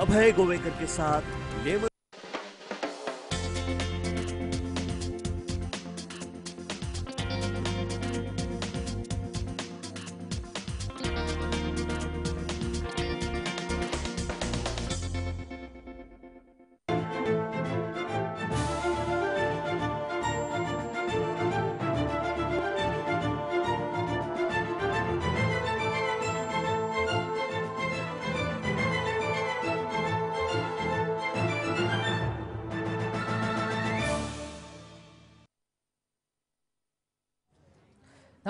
अभय गोवेकर के साथ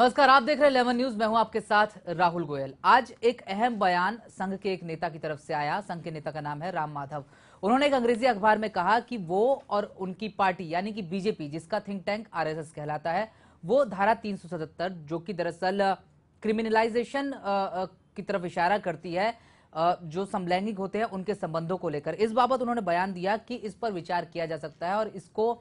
नमस्कार आप देख रहे हैं लेवन न्यूज मैं हूं आपके साथ राहुल गोयल आज एक अहम बयान संघ के एक नेता की तरफ से आया संघ के नेता का नाम है राम माधव उन्होंने एक अंग्रेजी अखबार में कहा कि वो और उनकी पार्टी यानी कि बीजेपी जिसका थिंक टैंक आरएसएस कहलाता है वो धारा 377 जो कि दरअसल क्रिमिनलाइजेशन की तरफ इशारा करती है जो समलैंगिक होते हैं उनके संबंधों को लेकर इस बाबत उन्होंने बयान दिया कि इस पर विचार किया जा सकता है और इसको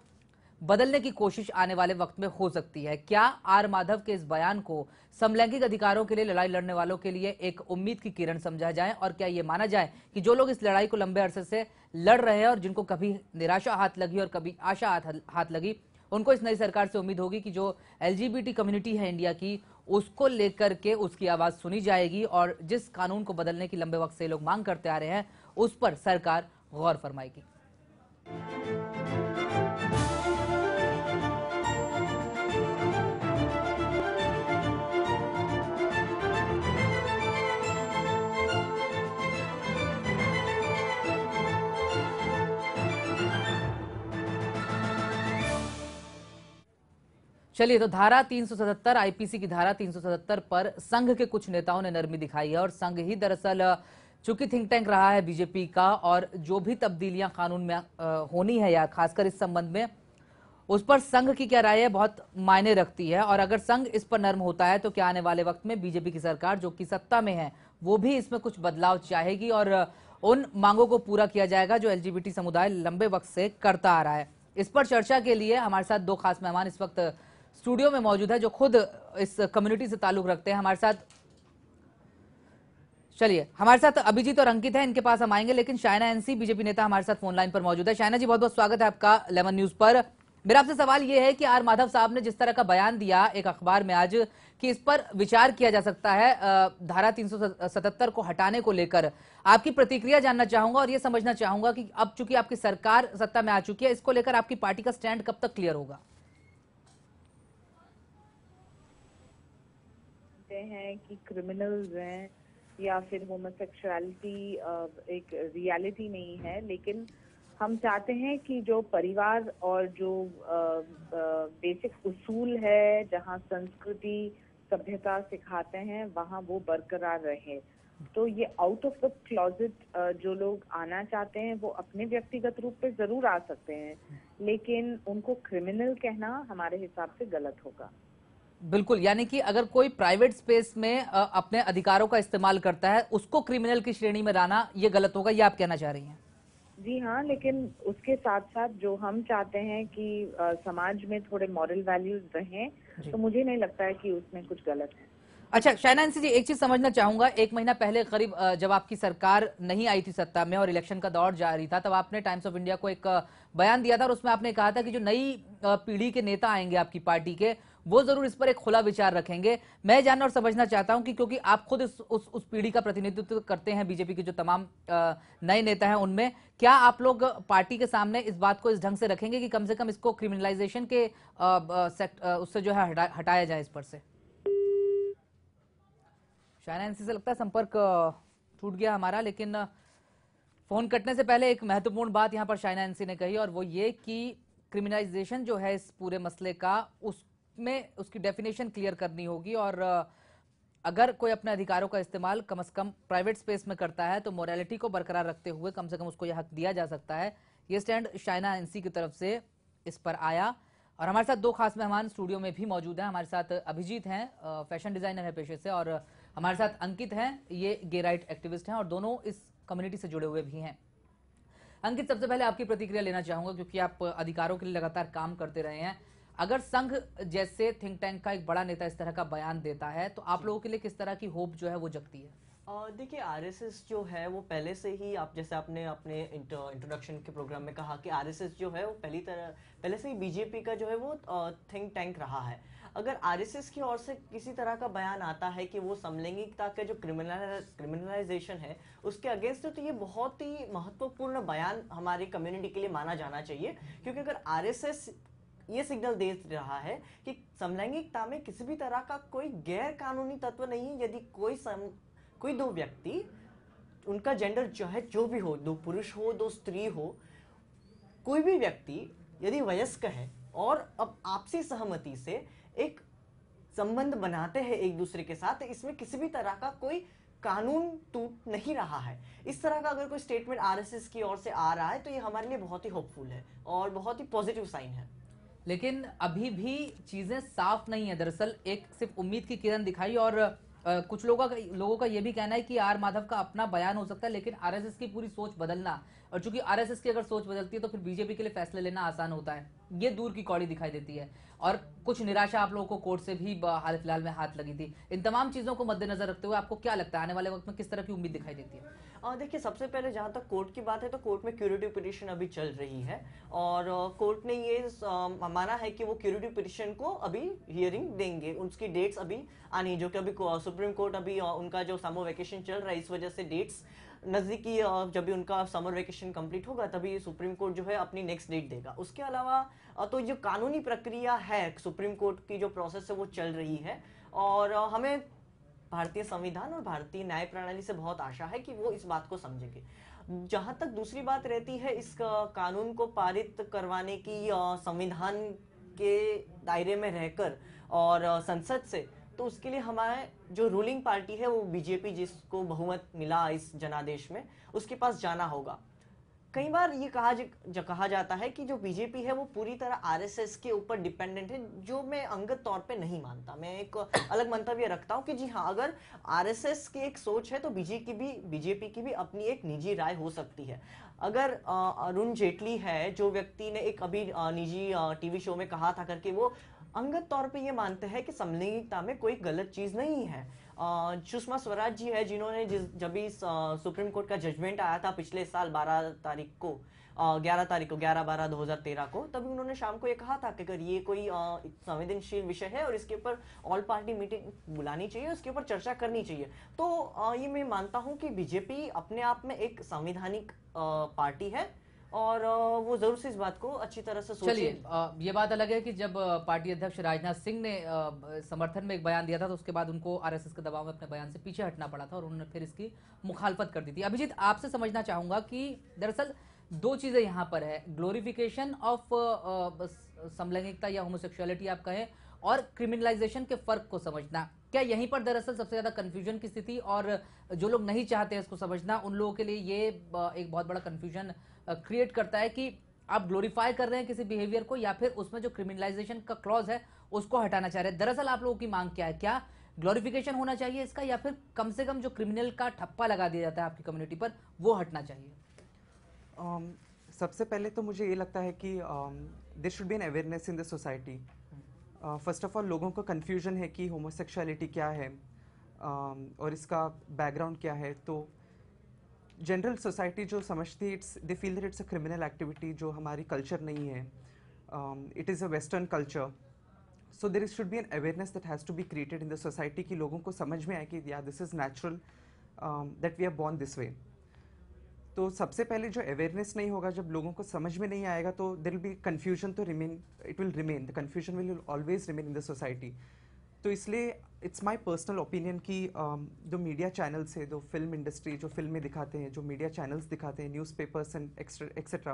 बदलने की कोशिश आने वाले वक्त में हो सकती है क्या आर माधव के इस बयान को समलैंगिक अधिकारों के लिए लड़ाई लड़ने वालों के लिए एक उम्मीद की किरण समझा जाए और क्या ये माना जाए कि जो लोग इस लड़ाई को लंबे अरसे से लड़ रहे हैं और जिनको कभी निराशा हाथ लगी और कभी आशा हाथ लगी उनको इस नई सरकार से उम्मीद होगी कि जो एल कम्युनिटी है इंडिया की उसको लेकर के उसकी आवाज सुनी जाएगी और जिस कानून को बदलने की लंबे वक्त से लोग मांग करते आ रहे हैं उस पर सरकार गौर फरमाएगी चलिए तो धारा 377 आईपीसी की धारा 377 पर संघ के कुछ नेताओं ने नरमी दिखाई है और संघ ही दरअसल चूंकि थिंक टैंक रहा है बीजेपी का और जो भी तब्दीलियां कानून में होनी है या खासकर इस संबंध में उस पर संघ की क्या राय है बहुत मायने रखती है और अगर संघ इस पर नर्म होता है तो क्या आने वाले वक्त में बीजेपी की सरकार जो कि सत्ता में है वो भी इसमें कुछ बदलाव चाहेगी और उन मांगों को पूरा किया जाएगा जो एलजीबीटी समुदाय लंबे वक्त से करता आ रहा है इस पर चर्चा के लिए हमारे साथ दो खास मेहमान इस वक्त स्टूडियो में मौजूद है जो खुद इस कम्युनिटी से ताल्लुक रखते हैं हमारे साथ चलिए हमारे साथ अभिजीत और अंकित है इनके पास हम आएंगे लेकिन शायना एनसी बीजेपी नेता हमारे साथ फोन लाइन पर मौजूद है शायना जी बहुत बहुत स्वागत है आपका लेमन न्यूज पर मेरा आपसे सवाल यह है कि आर माधव साहब ने जिस तरह का बयान दिया एक अखबार में आज कि इस पर विचार किया जा सकता है धारा 377 को हटाने को लेकर आपकी प्रतिक्रिया जानना चाहूंगा और यह समझना चाहूंगा कि अब चूंकि आपकी सरकार सत्ता में आ चुकी है इसको लेकर आपकी पार्टी का स्टैंड कब तक क्लियर होगा हैं कि क्रिमिनल्स हैं या फिर होमोसेक्सुअलिटी एक रियलिटी नहीं है लेकिन हम चाहते हैं कि जो परिवार और जो बेसिक उसूल है जहाँ संस्कृति सभ्यता सिखाते हैं वहाँ वो बरकरार रहे तो ये आउट ऑफ द क्लॉजिट जो लोग आना चाहते हैं वो अपने व्यक्तिगत रूप पे जरूर आ सकते हैं लेकिन उनको क्रिमिनल कहना हमारे हिसाब से गलत होगा बिल्कुल यानी कि अगर कोई प्राइवेट स्पेस में अपने अधिकारों का इस्तेमाल करता है उसको क्रिमिनल की श्रेणी में लाना ये गलत होगा ये आप कहना चाह रही हैं जी हाँ लेकिन उसके साथ साथ जो हम चाहते हैं कि आ, समाज में थोड़े मॉरल वैल्यूज रहें तो मुझे नहीं लगता है कि उसमें कुछ गलत है अच्छा शायना जी एक चीज समझना चाहूंगा एक महीना पहले करीब जब आपकी सरकार नहीं आई थी सत्ता में और इलेक्शन का दौर जारी था तब आपने टाइम्स ऑफ इंडिया को एक बयान दिया था और उसमें आपने कहा था कि जो नई पीढ़ी के नेता आएंगे आपकी पार्टी के वो जरूर इस पर एक खुला विचार रखेंगे मैं जानना और समझना चाहता हूं कि क्योंकि आप खुद इस उस, उस पीढ़ी का प्रतिनिधित्व करते हैं बीजेपी के जो तमाम नए नेता हैं उनमें क्या आप लोग पार्टी के सामने इस बात को इस ढंग से रखेंगे कि कम से कम इसको क्रिमिनलाइजेशन के उससे जो है हटाया जाए इस पर से शायना एनसी से लगता है संपर्क टूट गया हमारा लेकिन फोन कटने से पहले एक महत्वपूर्ण बात यहां पर शाइना एनसी ने कही और वो ये कि क्रिमिनलाइजेशन जो है इस पूरे मसले का उस में उसकी डेफिनेशन क्लियर करनी होगी और अगर कोई अपने अधिकारों का इस्तेमाल कम से कम प्राइवेट स्पेस में करता है तो मोरालिटी को बरकरार रखते हुए कम से कम उसको यह हक दिया जा सकता है ये स्टैंड शाइना एनसी की तरफ से इस पर आया और हमारे साथ दो खास मेहमान स्टूडियो में भी मौजूद हैं हमारे साथ अभिजीत हैं फैशन डिजाइनर है पेशे से और हमारे साथ अंकित हैं ये गे राइट एक्टिविस्ट हैं और दोनों इस कम्युनिटी से जुड़े हुए भी हैं अंकित सबसे पहले आपकी प्रतिक्रिया लेना चाहूंगा क्योंकि आप अधिकारों के लिए लगातार काम करते रहे हैं अगर संघ जैसे थिंक टैंक का एक बड़ा नेता इस तरह का बयान देता है तो आप लोगों के लिए किस तरह की होप जो है वो जगती है देखिए आरएसएस जो है वो पहले से ही आप जैसे आपने अपने इंट्रोडक्शन के प्रोग्राम में कहा कि आरएसएस जो है वो पहली तरह पहले से ही बीजेपी का जो है वो थिंक टैंक रहा है अगर आरएसएस की ओर से किसी तरह का बयान आता है कि वो समलैंगिकता का जो क्रिमिनल क्रिमिनलाइजेशन है उसके अगेंस्ट तो ये बहुत ही महत्वपूर्ण बयान हमारी कम्युनिटी के लिए माना जाना चाहिए क्योंकि अगर आर ये सिग्नल दे रहा है कि समलैंगिकता में किसी भी तरह का कोई गैर कानूनी तत्व नहीं है यदि कोई सम, कोई दो व्यक्ति उनका जेंडर है जो भी हो दो पुरुष हो दो स्त्री हो कोई भी व्यक्ति यदि वयस्क है और अब आपसी सहमति से एक संबंध बनाते हैं एक दूसरे के साथ इसमें किसी भी तरह का कोई कानून टूट नहीं रहा है इस तरह का अगर कोई स्टेटमेंट आरएसएस की ओर से आ रहा है तो ये हमारे लिए बहुत ही होपफुल है और बहुत ही पॉजिटिव साइन है लेकिन अभी भी चीजें साफ नहीं है दरअसल एक सिर्फ उम्मीद की किरण दिखाई और आ, कुछ लोगों का लोगों का यह भी कहना है कि आर माधव का अपना बयान हो सकता है लेकिन आरएसएस की पूरी सोच बदलना और चूंकि आरएसएस की अगर सोच बदलती है तो फिर बीजेपी के लिए फैसले लेना आसान होता है ये दूर की कौड़ी दिखाई देती है और कुछ निराशा आप लोगों को कोर्ट से भी हाल फिलहाल में हाथ लगी थी इन तमाम चीजों को मद्देनजर रखते हुए आपको क्या लगता है आने वाले वक्त में किस तरह की उम्मीद दिखाई देती है और देखिए सबसे पहले जहां तक कोर्ट की बात है तो कोर्ट में क्यूरेटिव पिटिशन अभी चल रही है और कोर्ट ने ये माना है कि वो क्यूरेटिव पिटिशन को अभी हियरिंग देंगे उसकी डेट्स अभी आनी जो कि अभी सुप्रीम कोर्ट अभी उनका जो समो वैकेशन चल रहा है इस वजह से डेट्स नज़दीकी जब भी उनका समर वेकेशन कंप्लीट होगा तभी सुप्रीम कोर्ट जो है अपनी नेक्स्ट डेट देगा उसके अलावा तो जो कानूनी प्रक्रिया है सुप्रीम कोर्ट की जो प्रोसेस है वो चल रही है और हमें भारतीय संविधान और भारतीय न्याय प्रणाली से बहुत आशा है कि वो इस बात को समझेंगे जहाँ तक दूसरी बात रहती है इस कानून को पारित करवाने की संविधान के दायरे में रहकर और संसद से तो उसके लिए हमारे जो रूलिंग पार्टी है वो बीजेपी जिसको बहुमत मिला इस जनादेश में उसके पास जाना होगा कई बार ये कहा जा, कहा जाता है कि जो बीजेपी है वो पूरी तरह आरएसएस के ऊपर डिपेंडेंट है जो मैं अंगत तौर पे नहीं मानता मैं एक अलग मंतव्य रखता हूँ कि जी हाँ अगर आरएसएस की एक सोच है तो बीजेपी की भी बीजेपी की भी अपनी एक निजी राय हो सकती है अगर अरुण जेटली है जो व्यक्ति ने एक अभी निजी टीवी शो में कहा था करके वो अंगत तौर पे ये मानते हैं कि समलैंगिकता में कोई गलत चीज़ नहीं है सुषमा स्वराज जी है जिन्होंने जिस जब भी सुप्रीम कोर्ट का जजमेंट आया था पिछले साल 12 तारीख को ग्यारह तारीख को ग्यारह बारह दो हजार तेरह को तभी उन्होंने शाम को ये कहा था कि अगर ये कोई संवेदनशील विषय है और इसके ऊपर ऑल पार्टी मीटिंग बुलानी चाहिए उसके ऊपर चर्चा करनी चाहिए तो आ, ये मैं मानता हूँ कि बीजेपी अपने आप में एक संवैधानिक पार्टी है और वो जरूर से इस बात को अच्छी तरह से चलिए ये बात अलग है कि जब पार्टी अध्यक्ष राजनाथ सिंह ने समर्थन में एक बयान दिया था तो उसके बाद उनको आरएसएस के दबाव में अपने बयान से पीछे हटना पड़ा था और उन्होंने फिर इसकी मुखालफत कर दी थी अभिजीत आपसे समझना चाहूंगा कि दरअसल दो चीजें यहाँ पर है ग्लोरिफिकेशन ऑफ समलैंगिकता या होमोसेक्सुअलिटी आप कहें और क्रिमिनलाइजेशन के फर्क को समझना क्या यहीं पर दरअसल सबसे ज्यादा कंफ्यूजन की स्थिति और जो लोग नहीं चाहते इसको समझना उन लोगों के लिए ये एक बहुत बड़ा कंफ्यूजन क्रिएट करता है कि आप ग्लोरीफाई कर रहे हैं किसी बिहेवियर को या फिर उसमें जो क्रिमिनलाइजेशन का क्लॉज है उसको हटाना चाह रहे हैं दरअसल आप लोगों की मांग क्या है क्या ग्लोरिफिकेशन होना चाहिए इसका या फिर कम से कम जो क्रिमिनल का ठप्पा लगा दिया जाता है आपकी कम्युनिटी पर वो हटना चाहिए um, सबसे पहले तो मुझे ये लगता है कि this should be an awareness in the society first of all लोगों को कन्फ्यूजन है कि होमोसेक्सुअलिटी क्या है uh, और इसका बैकग्राउंड क्या है तो जनरल सोसाइटी जो समझती है it's they feel that it's a criminal activity जो हमारी कल्चर नहीं है it is a western culture so there is should be an awareness that has to be created in the society कि लोगों को समझ में आए कि या this is natural that we are born this way तो सबसे पहले जो अवेयरनेस नहीं होगा जब लोगों को समझ में नहीं आएगा तो दिल बी कन्फ्यूजन तो remain it will remain the confusion will always remain in the society तो इसलिए इट्स माय पर्सनल ओपिनियन कि um, जो मीडिया चैनल्स है जो फिल्म इंडस्ट्री जो फिल्में दिखाते हैं जो मीडिया चैनल्स दिखाते हैं newspapers and etcetera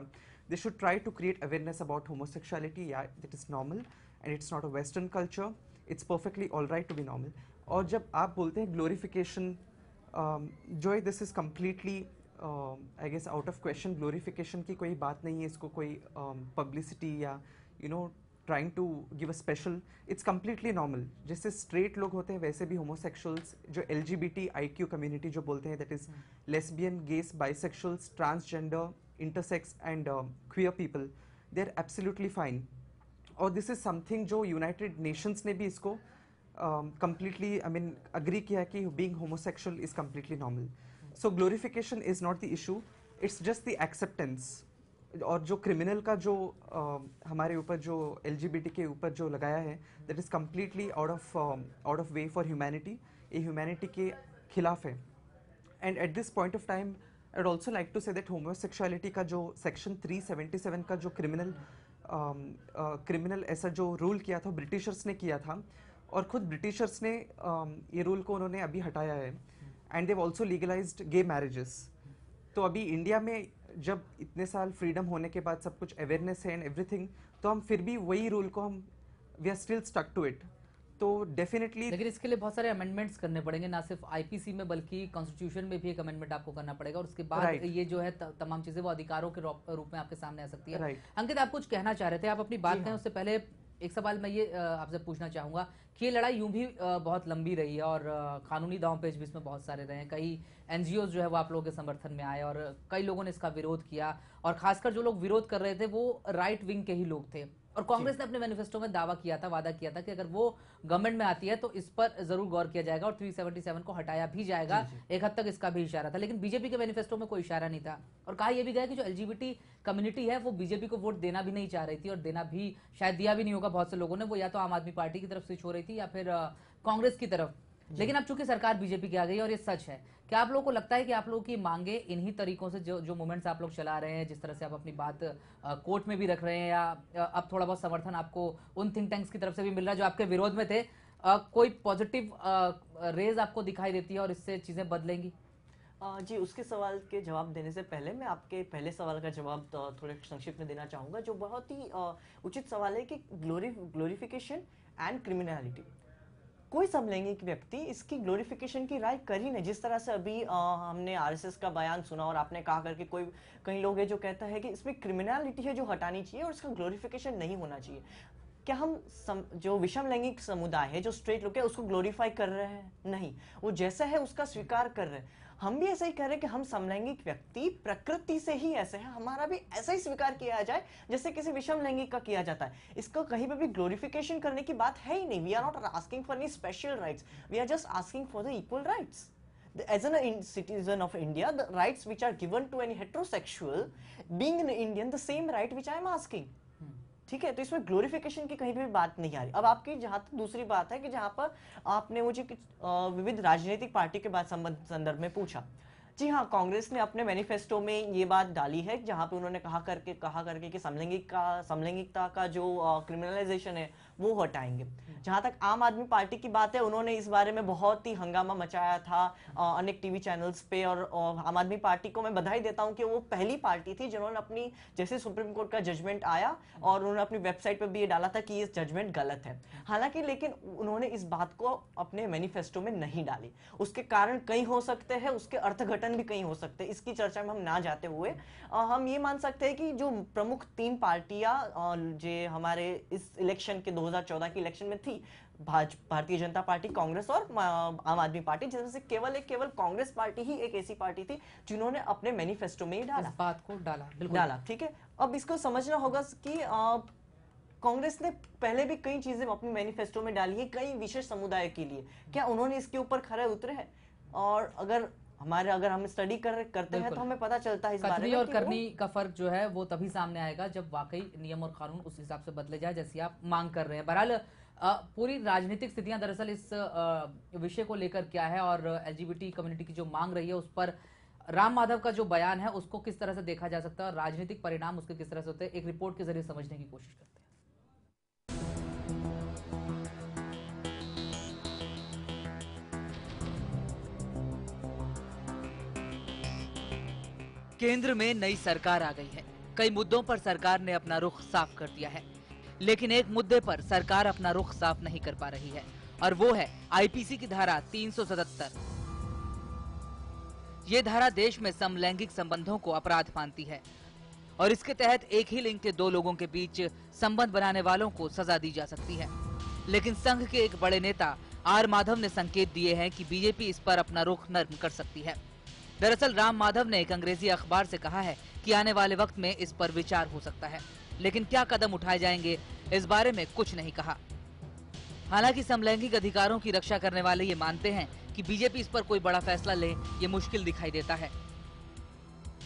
they should try to create awareness about homosexuality या that is normal and it's not a western culture it's perfectly all right to be normal और जब आप बोलते हैं ग्लोरिफिकेशन जो है this is completely I guess out of question glorification की कोई बात नहीं है इसको कोई पब्लिसिटी um, या you know trying to give a special it's completely normal जैसे स्ट्रेट लोग होते हैं वैसे भी होमोसेक्शुअल्स जो L G B T I Q community जो बोलते हैं that is lesbian gays bisexuals transgender intersex and queer people they are absolutely fine और दिस इज समथिंग जो यूनाइटेड नेशंस ने भी इसको कम्प्लीटली आई मीन अग्री किया कि being homosexual is completely normal so glorification is not the issue it's just the acceptance और जो criminal का जो uh, हमारे ऊपर जो एल के ऊपर जो लगाया है that is completely out of out of way for humanity ये ह्यूमैनिटी के खिलाफ है and at this point of time I also like to say that homosexuality का जो सेक्शन 377 का जो क्रिमिनल क्रिमिनल um, uh, ऐसा जो रूल किया था ब्रिटिशर्स ने किया था और ख़ुद ब्रिटिशर्स ने uh, ये रूल को उन्होंने अभी हटाया है and they've also legalise gay marriages तो अभी इंडिया में जब इतने साल फ्रीडम होने के बाद सब कुछ अवेयरनेस है एंड एवरीथिंग तो हम फिर भी वही रूल को हम we are still stuck to it तो डेफिनेटली लेकिन इसके लिए बहुत सारे अमेंडमेंट्स करने पड़ेंगे ना सिर्फ आईपीसी में बल्कि कॉन्स्टिट्यूशन में भी एक अमेंडमेंट आपको करना पड़ेगा और उसके बाद right. ये जो है तमाम चीजें वो अधिकारों के रूप में आपके सामने आ सकती है right. अंकित आप कुछ कहना चाह रहे थे आप अपनी बात कहें हाँ। उससे पहले एक सवाल मैं ये आपसे पूछना चाहूँगा कि ये लड़ाई यूं भी बहुत लंबी रही है और कानूनी दाव पेज भी इसमें बहुत सारे रहे हैं कई एन जो है वो आप लोगों के समर्थन में आए और कई लोगों ने इसका विरोध किया और खासकर जो लोग विरोध कर रहे थे वो राइट विंग के ही लोग थे और कांग्रेस ने अपने मैनिफेस्टो में दावा किया था वादा किया था कि अगर वो गवर्नमेंट में आती है तो इस पर जरूर गौर किया जाएगा और 377 को हटाया भी जाएगा एक हद तक इसका भी इशारा था लेकिन बीजेपी के मैनिफेस्टो में कोई इशारा नहीं था और कहा यह भी गया कि जो एलजीबीटी कम्युनिटी है वो बीजेपी को वोट देना भी नहीं चाह रही थी और देना भी शायद दिया भी नहीं होगा बहुत से लोगों ने वो या तो आम आदमी पार्टी की तरफ स्विच हो रही थी या फिर कांग्रेस की तरफ लेकिन अब चूंकि सरकार बीजेपी की आ गई और ये सच है क्या आप लोगों को लगता है कि आप लोगों की मांगे इन्हीं तरीकों से जो जो मूवमेंट्स आप लोग चला रहे हैं जिस तरह से आप अपनी बात कोर्ट में भी रख रहे हैं या अब थोड़ा बहुत समर्थन आपको उन थिंक टैंक्स की तरफ से भी मिल रहा है जो आपके विरोध में थे कोई पॉजिटिव रेज आपको दिखाई देती है और इससे चीजें बदलेंगी जी उसके सवाल के जवाब देने से पहले मैं आपके पहले सवाल का जवाब थोड़े संक्षिप्त में देना चाहूंगा जो बहुत ही उचित सवाल है कि ग्लोरी ग्लोरिफिकेशन एंड क्रिमिनलिटी कोई समलैंगिक व्यक्ति इसकी ग्लोरिफिकेशन की राय कर ही नहीं जिस तरह से अभी आ, हमने आरएसएस का बयान सुना और आपने कहा करके कोई कई लोग है जो कहता है कि इसमें क्रिमिनलिटी है जो हटानी चाहिए और इसका ग्लोरिफिकेशन नहीं होना चाहिए क्या हम सम, जो विषम लैंगिक समुदाय है जो स्ट्रेट लोग है उसको ग्लोरीफाई कर रहे हैं नहीं वो जैसा है उसका स्वीकार कर रहे हैं हम भी ऐसा ही कह रहे हैं कि हम समलैंगिक व्यक्ति प्रकृति से ही ऐसे हैं हमारा भी ऐसा ही स्वीकार किया जाए जैसे किसी विषम लैंगिक का किया जाता है इसको कहीं पर भी ग्लोरिफिकेशन करने की बात है ही नहीं we are not asking for any special rights we are just asking for the equal rights as an citizen of India the rights which are given to any heterosexual being in Indian the same right which I am asking ठीक है तो इसमें glorification की कहीं भी बात नहीं आ रही अब आपकी जहां तक दूसरी बात है कि जहां पर आपने मुझे विविध राजनीतिक पार्टी के बाद संदर्भ में पूछा जी हाँ कांग्रेस ने अपने मैनिफेस्टो में ये बात डाली है जहाँ पे उन्होंने कहा करके कहा करके कि समलैंगिक का समलैंगिकता का जो क्रिमिनलाइजेशन है वो हटाएंगे जहां तक आम आदमी पार्टी की बात है उन्होंने इस बारे में बहुत ही हंगामा मचाया था अनेक टीवी चैनल्स पे और आम आदमी पार्टी को मैं बधाई देता हूं कि वो पहली पार्टी थी जिन्होंने अपनी जैसे सुप्रीम कोर्ट का जजमेंट आया और उन्होंने अपनी वेबसाइट पर भी ये डाला था कि ये जजमेंट गलत है हालांकि लेकिन उन्होंने इस बात को अपने मैनिफेस्टो में नहीं डाली उसके कारण कई हो सकते हैं उसके अर्थघटन भी कई हो सकते हैं इसकी चर्चा में हम ना जाते हुए हम ये मान सकते हैं कि जो प्रमुख तीन पार्टियां जो हमारे इस इलेक्शन के दो 2014 की इलेक्शन में थी भारतीय जनता पार्टी कांग्रेस और आम आदमी पार्टी जिसमें से केवल एक केवल कांग्रेस पार्टी ही एक ऐसी पार्टी थी जिन्होंने अपने मैनिफेस्टो में डाला बात को डाला बिल्कुल डाला ठीक है अब इसको समझना होगा कि कांग्रेस ने पहले भी कई चीजें अपने मैनिफेस्टो में डाली है कई विशेष समुदाय के लिए क्या उन्होंने इसके ऊपर खरे उतरे हैं और अगर हमारे अगर हम स्टडी कर करते हैं तो हमें पता चलता है इस बारे में और करनी का फर्क जो है वो तभी सामने आएगा जब वाकई नियम और कानून उस हिसाब से बदले जाए जैसी आप मांग कर रहे हैं बहरहाल पूरी राजनीतिक स्थितियां दरअसल इस विषय को लेकर क्या है और एलजीबीटी कम्युनिटी की जो मांग रही है उस पर राम माधव का जो बयान है उसको किस तरह से देखा जा सकता है और राजनीतिक परिणाम उसके किस तरह से होते हैं एक रिपोर्ट के जरिए समझने की कोशिश करते हैं केंद्र में नई सरकार आ गई है कई मुद्दों पर सरकार ने अपना रुख साफ कर दिया है लेकिन एक मुद्दे पर सरकार अपना रुख साफ नहीं कर पा रही है और वो है आईपीसी की धारा 377। ये धारा देश में समलैंगिक संबंधों को अपराध मानती है और इसके तहत एक ही लिंग के दो लोगों के बीच संबंध बनाने वालों को सजा दी जा सकती है लेकिन संघ के एक बड़े नेता आर माधव ने संकेत दिए हैं कि बीजेपी इस पर अपना रुख नर्म कर सकती है दरअसल राम माधव ने एक अंग्रेजी अखबार से कहा है कि आने वाले वक्त में इस पर विचार हो सकता है लेकिन क्या कदम उठाए जाएंगे इस बारे में कुछ नहीं कहा हालांकि समलैंगिक अधिकारों की रक्षा करने वाले ये मानते हैं कि बीजेपी इस पर कोई बड़ा फैसला ले ये मुश्किल दिखाई देता है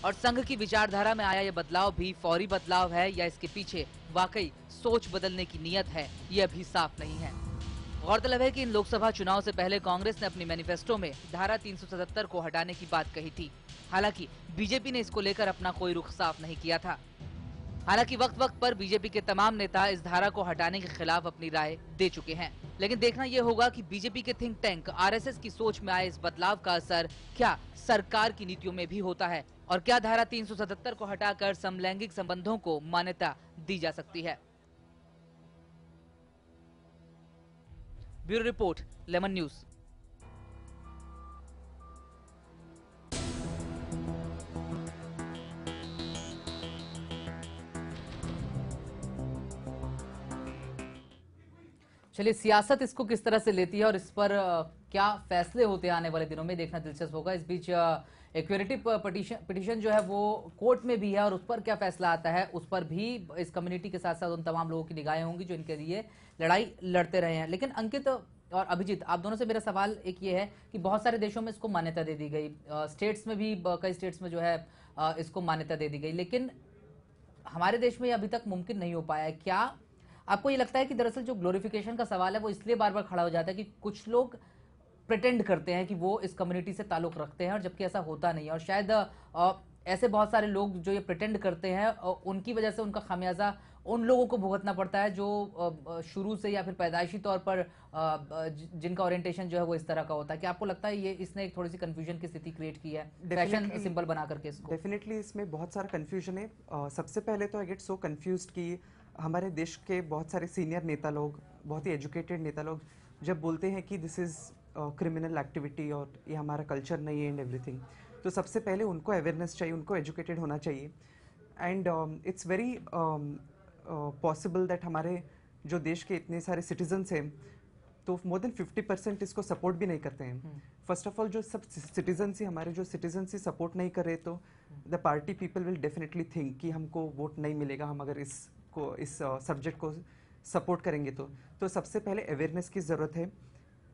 और संघ की विचारधारा में आया ये बदलाव भी फौरी बदलाव है या इसके पीछे वाकई सोच बदलने की नीयत है ये अभी साफ नहीं है गौरतलब है कि इन लोकसभा चुनाव से पहले कांग्रेस ने अपनी मैनिफेस्टो में धारा 377 को हटाने की बात कही थी हालांकि बीजेपी ने इसको लेकर अपना कोई रुख साफ नहीं किया था हालांकि वक्त वक्त पर बीजेपी के तमाम नेता इस धारा को हटाने के खिलाफ अपनी राय दे चुके हैं लेकिन देखना यह होगा कि बीजेपी के थिंक टैंक आरएसएस की सोच में आए इस बदलाव का असर क्या सरकार की नीतियों में भी होता है और क्या धारा 377 को हटाकर समलैंगिक संबंधों को मान्यता दी जा सकती है ब्यूरो रिपोर्ट लेमन न्यूज़ चलिए सियासत इसको किस तरह से लेती है और इस पर क्या फैसले होते हैं आने वाले दिनों में देखना दिलचस्प होगा इस बीच एक क्यूरेटिव पिटिशन जो है वो कोर्ट में भी है और उस पर क्या फैसला आता है उस पर भी इस कम्युनिटी के साथ साथ उन तमाम लोगों की निगाहें होंगी जो इनके लिए लड़ाई लड़ते रहे हैं लेकिन अंकित और अभिजीत आप दोनों से मेरा सवाल एक ये है कि बहुत सारे देशों में इसको मान्यता दे दी गई स्टेट्स में भी कई स्टेट्स में जो है इसको मान्यता दे दी गई लेकिन हमारे देश में अभी तक मुमकिन नहीं हो पाया है क्या आपको ये लगता है कि दरअसल जो ग्लोरिफिकेशन का सवाल है वो इसलिए बार बार खड़ा हो जाता है कि कुछ लोग प्रटेंड करते हैं कि वो इस कम्युनिटी से ताल्लुक़ रखते हैं और जबकि ऐसा होता नहीं है और शायद ऐसे बहुत सारे लोग जो ये प्रटेंड करते हैं उनकी वजह से उनका खामियाजा उन लोगों को भुगतना पड़ता है जो शुरू से या फिर पैदाइशी तौर पर जिनका ओरिएंटेशन जो है वो इस तरह का होता है कि आपको लगता है ये इसने एक थोड़ी सी कन्फ्यूजन की स्थिति क्रिएट की है फैशन सिंबल बना करके इसको डेफिनेटली इसमें बहुत सारा कन्फ्यूजन है सबसे पहले तो आई गेट सो कन्फ्यूज कि हमारे देश के बहुत सारे सीनियर नेता लोग बहुत ही एजुकेटेड नेता लोग जब बोलते हैं कि दिस इज़ क्रिमिनल एक्टिविटी और ये हमारा कल्चर नहीं है एंड एवरीथिंग तो सबसे पहले उनको अवेयरनेस चाहिए उनको एजुकेटेड होना चाहिए and it's very possible that हमारे जो देश के इतने सारे सिटीजन्स हैं तो मोर देन फिफ्टी परसेंट इसको सपोर्ट भी नहीं करते हैं फर्स्ट ऑफ ऑल जो सब सिटीजन्स ही हमारे जो सिटीजन्स ही सपोर्ट नहीं कर रहे तो the party people will definitely think कि हमको वोट नहीं मिलेगा हम अगर इसको इस सब्जेक्ट uh, को सपोर्ट करेंगे तो तो सबसे पहले अवेयरनेस की ज़रूरत है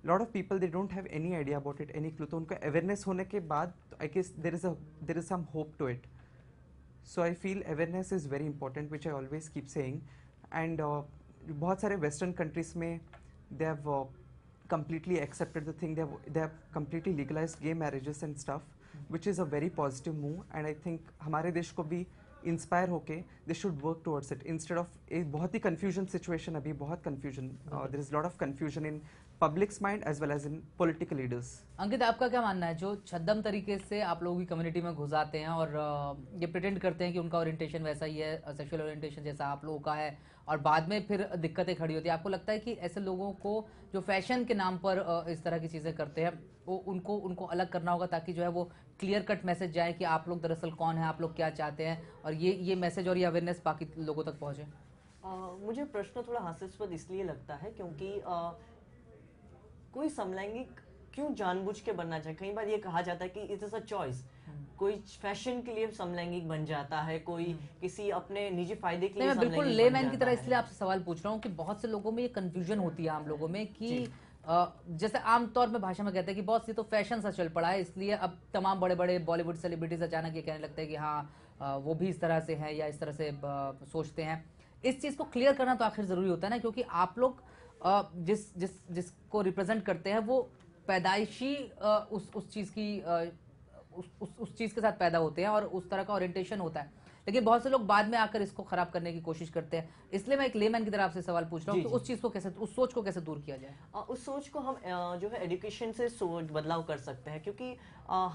lot of people they don't have any idea about it any clue तो उनका awareness होने ke baad I guess there is a there is some hope to it so I feel awareness is very important which I always keep saying and uh, बहुत सारे western countries में they have uh, completely accepted the thing they have they have completely legalized gay marriages and stuff which is a very positive move and I think हमारे देश को भी inspire होके they should work towards it instead of एक बहुत ही confusion situation अभी बहुत confusion uh, there is a lot of confusion in public's mind as well as in political leaders Ankit आपका क्या मानना है जो छदम तरीके से आप लोगों की कम्युनिटी में घुस आते हैं और ये प्रिटेंड करते हैं कि उनका ओरिएंटेशन वैसा ही है सेक्शुअल ओरिएंटेशन जैसा आप लोगों का है और बाद में फिर दिक्कतें खड़ी होती है आपको लगता है कि ऐसे लोगों को जो फैशन के नाम पर इस तरह की चीज़ें करते हैं वो उनको उनको अलग करना होगा ताकि जो है वो क्लियर कट मैसेज जाए कि आप लोग दरअसल कौन है आप लोग क्या चाहते हैं और ये ये मैसेज और ये अवेयरनेस बाकी लोगों तक पहुँचे मुझे प्रश्न थोड़ा हास्यास्पद इसलिए लगता है क्योंकि कोई समलैंगिक क्यों जानबूझ के बनना चाहिए कई बार ये कहा जाता है कि इट इज़ अ चॉइस कोई फैशन के लिए समलैंगिक बन जाता है कोई हम्म। किसी अपने निजी फायदे के लिए मैं बिल्कुल ले मैन की तरह इसलिए आपसे सवाल पूछ रहा हूँ कि बहुत से लोगों में ये कंफ्यूजन होती है आम लोगों में कि जैसे आमतौर में भाषा में कहते हैं कि बहुत सी तो फैशन सा चल पड़ा है इसलिए अब तमाम बड़े बड़े बॉलीवुड सेलिब्रिटीज अचानक ये कहने लगते हैं कि हाँ वो भी इस तरह से हैं या इस तरह से सोचते हैं इस चीज़ को क्लियर करना तो आखिर ज़रूरी होता है ना क्योंकि आप लोग जिस जिस जिसको रिप्रेजेंट करते हैं वो पैदाइशी उस उस चीज़ की उस उस चीज़ के साथ पैदा होते हैं और उस तरह का ओरिएंटेशन होता है लेकिन बहुत से लोग बाद में आकर इसको खराब करने की कोशिश करते हैं इसलिए मैं एक लेमैन की तरह आपसे सवाल पूछ रहा हूँ उस चीज को कैसे उस सोच को कैसे दूर किया जाए उस सोच को हम जो है एजुकेशन से सोच बदलाव कर सकते हैं क्योंकि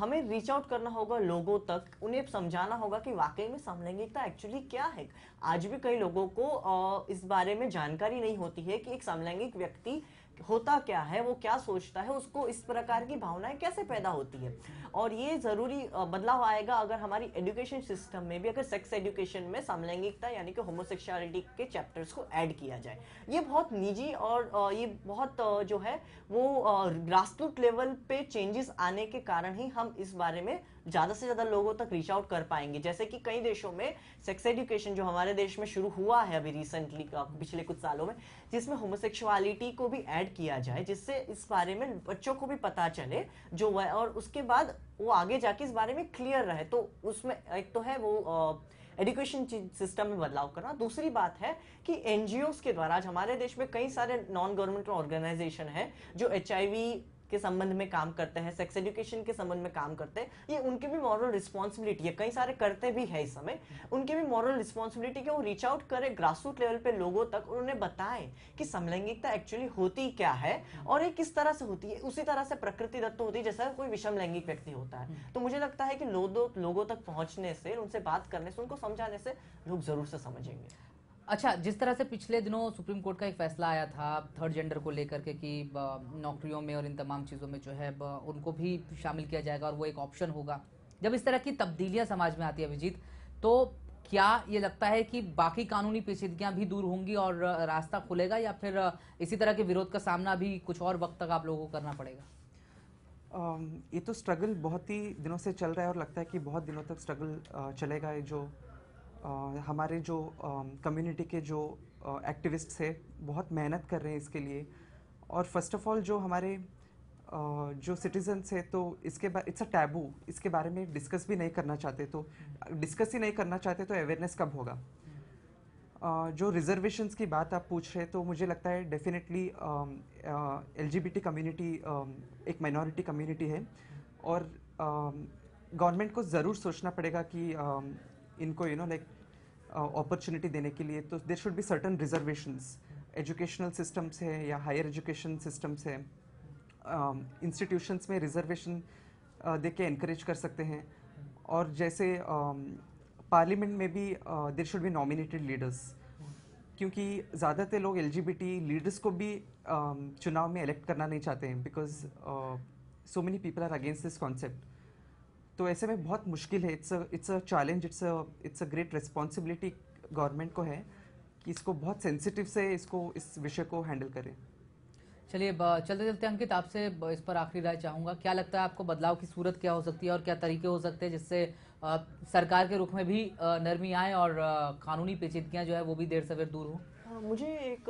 हमें रीच आउट करना होगा लोगों तक उन्हें समझाना होगा कि वाकई में समलैंगिकता एक्चुअली क्या है आज भी कई लोगों को इस बारे में जानकारी नहीं होती है कि एक समलैंगिक व्यक्ति होता क्या है वो क्या सोचता है उसको इस प्रकार की भावनाएं कैसे पैदा होती है और ये ज़रूरी बदलाव आएगा अगर हमारी एजुकेशन सिस्टम में भी अगर सेक्स एजुकेशन में समलैंगिकता यानी कि होमोसेक्सुअलिटी के चैप्टर्स को ऐड किया जाए ये बहुत निजी और ये बहुत जो है वो ग्रासरूट लेवल पे चेंजेस आने के कारण ही हम इस बारे में ज्यादा से ज्यादा लोगों तक रीच आउट कर पाएंगे जैसे कि कई देशों में सेक्स एजुकेशन जो हमारे देश में शुरू हुआ है अभी रिसेंटली पिछले कुछ सालों में जिसमें होमोसेक्सुअलिटी को भी ऐड किया जाए जिससे इस बारे में बच्चों को भी पता चले जो वह और उसके बाद वो आगे जाके इस बारे में क्लियर रहे तो उसमें एक तो है वो एजुकेशन सिस्टम में बदलाव करना दूसरी बात है कि एनजीओ के द्वारा आज हमारे देश में कई सारे नॉन गवर्नमेंट ऑर्गेनाइजेशन है जो एच के संबंध में काम करते हैं सेक्स एजुकेशन के संबंध में काम करते हैं ये उनकी भी मॉरल रिस्पॉन्सिबिलिटी है कई सारे करते भी है इस समय उनकी भी मॉरल रिस्पॉन्सिबिलिटी की वो रीच आउट करें ग्रासरूट लेवल पे लोगों तक उन्होंने बताएं कि समलैंगिकता एक्चुअली होती क्या है और ये किस तरह से होती है उसी तरह से प्रकृति दत्त होती है जैसा कोई विषम लैंगिक व्यक्ति होता है तो मुझे लगता है कि लोगों तक पहुंचने से उनसे बात करने से उनको समझाने से लोग जरूर से समझेंगे अच्छा जिस तरह से पिछले दिनों सुप्रीम कोर्ट का एक फैसला आया था थर्ड जेंडर को लेकर के कि नौकरियों में और इन तमाम चीज़ों में जो है उनको भी शामिल किया जाएगा और वो एक ऑप्शन होगा जब इस तरह की तब्दीलियां समाज में आती है अभिजीत तो क्या ये लगता है कि बाकी कानूनी पेचीदगियां भी दूर होंगी और रास्ता खुलेगा या फिर इसी तरह के विरोध का सामना भी कुछ और वक्त तक आप लोगों को करना पड़ेगा ये तो स्ट्रगल बहुत ही दिनों से चल रहा है और लगता है कि बहुत दिनों तक स्ट्रगल चलेगा ये जो हमारे जो कम्युनिटी के जो एक्टिविस्ट्स है बहुत मेहनत कर रहे हैं इसके लिए और फर्स्ट ऑफ ऑल जो हमारे आ, जो सिटीजन्स है तो इसके बाद इट्स अ टैबू इसके बारे में डिस्कस भी नहीं करना चाहते तो डिस्कस ही नहीं करना चाहते तो अवेयरनेस कब होगा uh, जो रिजर्वेशंस की बात आप पूछ रहे हैं तो मुझे लगता है definitely L G B T community एक माइनॉरिटी कम्युनिटी है और गवर्नमेंट uh, को ज़रूर सोचना पड़ेगा कि इनको यू नो लाइक अपॉर्चुनिटी देने के लिए तो there should be certain reservations educational systems है या हायर एजुकेशन सिस्टम्स है इंस्टीट्यूशंस um, में रिजर्वेशन uh, दे के इनक्रेज कर सकते हैं और जैसे पार्लियामेंट um, में भी there should be nominated leaders क्योंकि ज़्यादातर लोग एल लीडर्स को भी um, चुनाव में इलेक्ट करना नहीं चाहते हैं because so many people are against this concept तो ऐसे में बहुत मुश्किल है it's it's a challenge it's it's a great responsibility government को है कि इसको बहुत सेंसिटिव से इसको इस विषय को हैंडल करें चलिए चलते चलते अंकित आपसे इस पर आखिरी राय चाहूँगा क्या लगता है आपको बदलाव की सूरत क्या हो सकती है और क्या तरीके हो सकते हैं जिससे सरकार के रुख में भी नरमी आए और कानूनी पेचीदगियाँ जो है वो भी देर सवेर दूर हों मुझे एक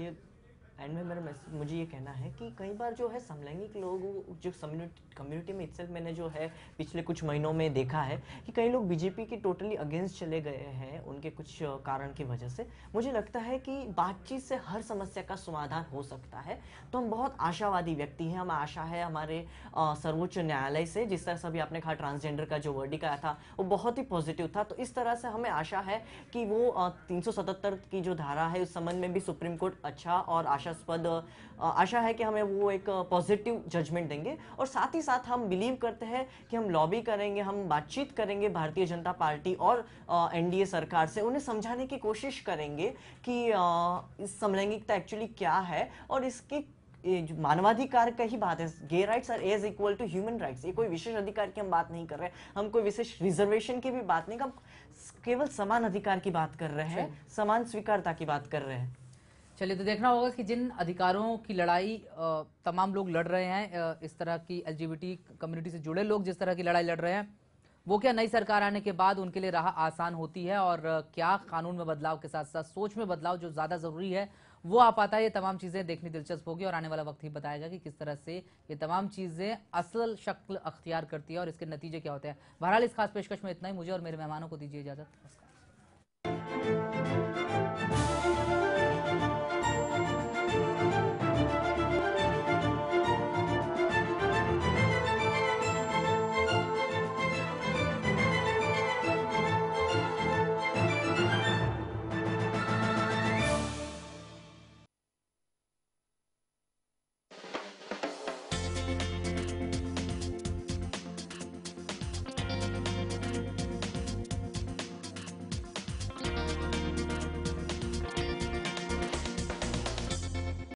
ये एंड में मेरा मुझे ये कहना है कि कई बार जो है समलैंगिक लोग जो कम्युनिटी में इट्सेल्फ मैंने जो है पिछले कुछ महीनों में देखा है कि कई लोग बीजेपी के टोटली अगेंस्ट चले गए हैं उनके कुछ कारण की वजह से मुझे लगता है कि बातचीत से हर समस्या का समाधान हो सकता है तो हम बहुत आशावादी व्यक्ति हैं हम आशा है हमारे सर्वोच्च न्यायालय से जिस तरह से अभी आपने कहा ट्रांसजेंडर का जो वर्डिक आया था वो बहुत ही पॉजिटिव था तो इस तरह से हमें आशा है कि वो तीन की जो धारा है उस संबंध में भी सुप्रीम कोर्ट अच्छा और आशा आशास्पद आशा है कि हमें वो एक पॉजिटिव जजमेंट देंगे और साथ ही साथ हम बिलीव करते हैं कि हम लॉबी करेंगे हम बातचीत करेंगे भारतीय जनता पार्टी और एनडीए सरकार से उन्हें समझाने की कोशिश करेंगे कि इस समलैंगिकता एक्चुअली क्या है और इसके मानवाधिकार का ही बात है gay rights are as equal to human rights ये कोई विशेष अधिकार की हम बात नहीं कर रहे हम कोई विशेष रिजर्वेशन की भी बात नहीं हम केवल समान अधिकार की बात कर रहे हैं समान स्वीकारता की बात कर रहे हैं चलिए तो देखना होगा कि जिन अधिकारों की लड़ाई तमाम लोग लड़ रहे हैं इस तरह की एलजीबीटी कम्युनिटी से जुड़े लोग जिस तरह की लड़ाई लड़ रहे हैं वो क्या नई सरकार आने के बाद उनके लिए राह आसान होती है और क्या कानून में बदलाव के साथ साथ सोच में बदलाव जो ज़्यादा ज़रूरी है वो आ पाता है ये तमाम चीज़ें देखनी दिलचस्प होगी और आने वाला वक्त ही बताएगा कि किस तरह से ये तमाम चीज़ें असल शक्ल अख्तियार करती है और इसके नतीजे क्या होते हैं बहरहाल इस खास पेशकश में इतना ही मुझे और मेरे मेहमानों को दीजिए इजाज़त